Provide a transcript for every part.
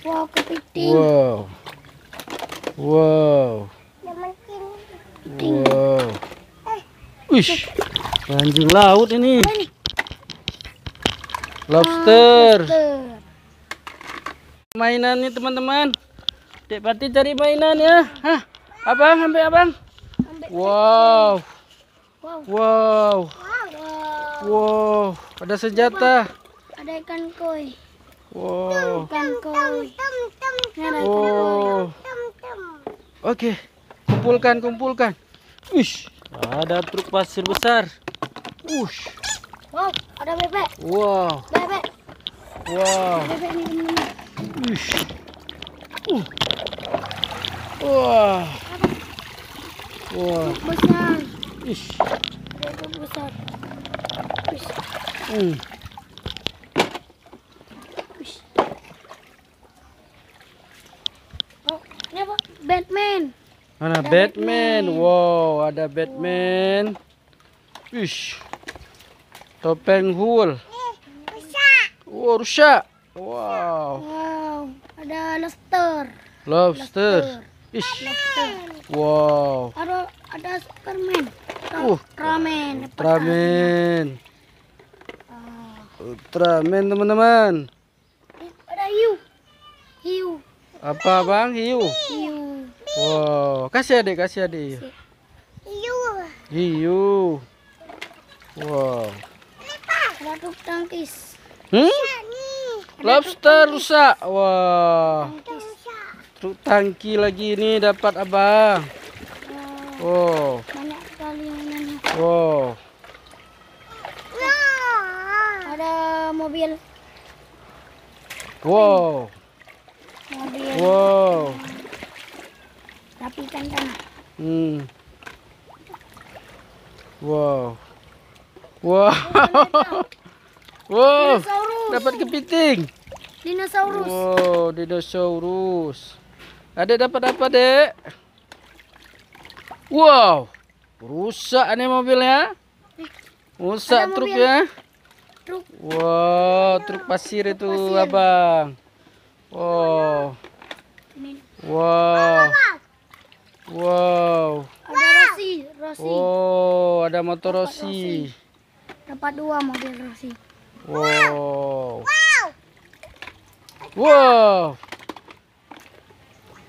Wow, kepiting. Wow. Wow. Wow. Wish. Eh. Eh. Anjing laut ini. Ah, lobster. Mainan nih teman-teman. Dek Pati cari mainan ya. Hah? Abang, sampai abang. Wow. Wow. Wow. Wow. Ada senjata. Ada ikan koi. Wow. Oh. Oke. Okay. Kumpulkan, kumpulkan. Ush, ada truk pasir besar. Ush. Wow, ada bebek. Wow. Bebek. Wow. Bebek ini. Ush. Uh. Wah. Wow. Wah. Besar. Ish. Besar. Ish. Hmm. Batman. Mana ada Batman. Batman. Wow, ada Batman. Wow. Ish. Topeng Hul. Wow, rusak. Wow. Wow, ada lobster. Lobster. Ish. Lobster. Wow. Ada ada Superman. Uh. Ultraman. Ultraman. Ah. Ultraman teman-teman. Ada hiu. Hiu. Apa bang hiu? Hiu. Wow, kasih adik, kasih adik. Iyu. Iyu. Wow. Lobster tangkis. Hmm? Iya, Lobster rusak. Wah. Wow. Truk tangki lagi ini dapat abang. Wow. Banyak sekali Wow. Ada mobil. Wow. Hmm. Wow. Wow. wow. Dapat kepiting. Dinosaurus. Wow, dinosaurus. Ada dapat apa, Dek? Wow. Rusak ini mobilnya. Rusak Ada truk Mobil. Ya. Truk. Wow, truk pasir truk itu, pasir. Abang. Wow. Wow. Wow. Ada Rossi, Rossi. Oh, ada motor Rossi. Dapat dua mobil Rossi. Wow. Wow. Wow.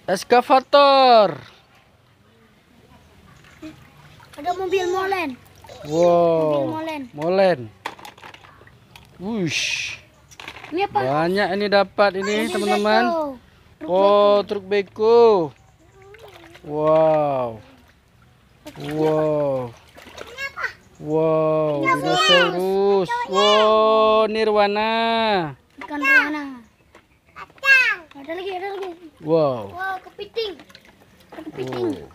Eskavator. Ada mobil molen. Wow. Mobil molen. Molen. Wush. Ini apa? Banyak ini dapat ini, teman-teman. Oh, truk beko. Wow. Wow. Wow, dinosaurus. Wow, nirwana. Bukan nirwana. Ada lagi, ada lagi. Wow. Wow, kepiting. Kepiting.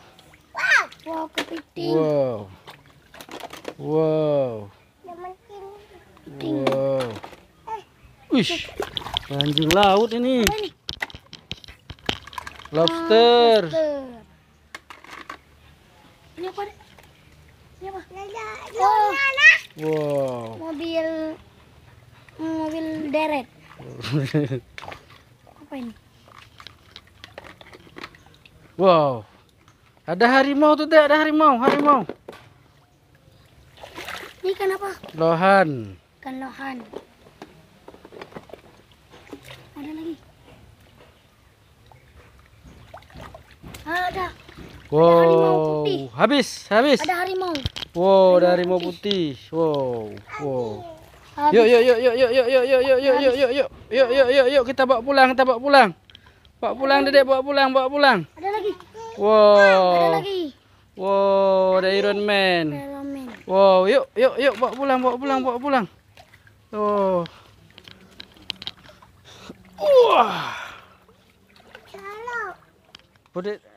Wow. Wow, kepiting. Wow. Wow. Wow. Wish. anjing laut ini. Lobster. Lobster. Ini apa deh? Ini apa? Oh. Wow. Mobil mobil deret. apa ini? Wow. Ada harimau tuh deh, ada harimau, harimau. Ini kenapa? Lohan. Kan lohan. Ada lagi. Ah, ada. Wow, habis, habis. Ada harimau. Wow, harimau ada harimau putih. putih. Wow, wow. Yuk, yuk, yuk, yuk, yuk, yuk, yuk, yuk, yuk, yuk, yuk, yuk, yuk, yuk, yuk, yuk, kita bawa pulang, kita bawa pulang. Bawa pulang, Dedek, bawa pulang, bawa pulang. Ada lagi. Wow. Ada lagi. Wow, ada Iron Man. Iron Man. Wow, yuk, yuk, yuk, bawa pulang, bawa pulang, bawa pulang. Tuh. Wah. Wow. Put